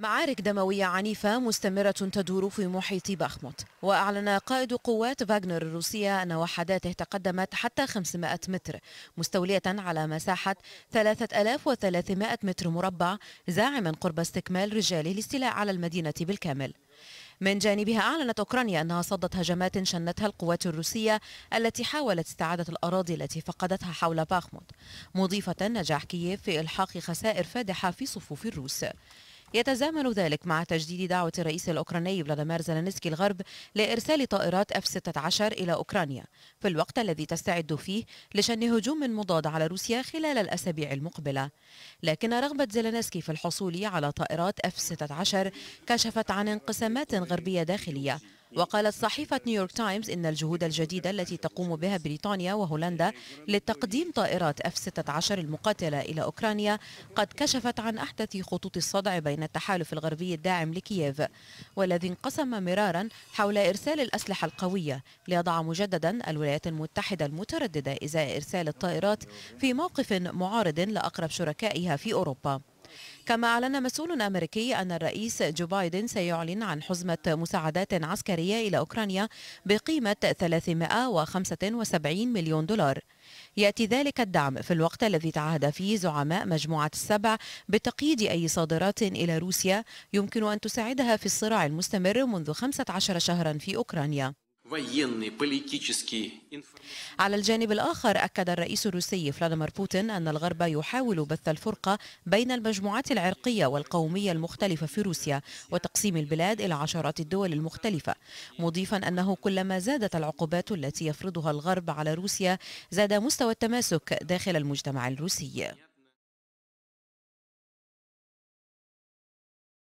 معارك دموية عنيفة مستمرة تدور في محيط باخموت وأعلن قائد قوات فاغنر الروسية أن وحداته تقدمت حتى 500 متر مستولية على مساحة 3300 متر مربع زاعما قرب استكمال رجاله الاستيلاء على المدينة بالكامل من جانبها أعلنت أوكرانيا أنها صدت هجمات شنتها القوات الروسية التي حاولت استعادة الأراضي التي فقدتها حول باخموت مضيفة نجاح كييف في إلحاق خسائر فادحة في صفوف الروس يتزامن ذلك مع تجديد دعوة الرئيس الأوكراني فلاديمير زلنسكي الغرب لإرسال طائرات F-16 إلى أوكرانيا في الوقت الذي تستعد فيه لشن هجوم مضاد على روسيا خلال الأسابيع المقبلة لكن رغبة زلنسكي في الحصول على طائرات F-16 كشفت عن انقسامات غربية داخلية وقالت صحيفة نيويورك تايمز إن الجهود الجديدة التي تقوم بها بريطانيا وهولندا لتقديم طائرات F-16 المقاتلة إلى أوكرانيا قد كشفت عن أحدث خطوط الصدع بين التحالف الغربي الداعم لكييف والذي انقسم مرارا حول إرسال الأسلحة القوية ليضع مجددا الولايات المتحدة المترددة إزاء إرسال الطائرات في موقف معارض لأقرب شركائها في أوروبا كما أعلن مسؤول أمريكي أن الرئيس جو بايدن سيعلن عن حزمة مساعدات عسكرية إلى أوكرانيا بقيمة 375 مليون دولار يأتي ذلك الدعم في الوقت الذي تعهد فيه زعماء مجموعة السبع بتقييد أي صادرات إلى روسيا يمكن أن تساعدها في الصراع المستمر منذ 15 شهرا في أوكرانيا على الجانب الآخر أكد الرئيس الروسي فلاديمير بوتين أن الغرب يحاول بث الفرقة بين المجموعات العرقية والقومية المختلفة في روسيا وتقسيم البلاد إلى عشرات الدول المختلفة مضيفا أنه كلما زادت العقوبات التي يفرضها الغرب على روسيا زاد مستوى التماسك داخل المجتمع الروسي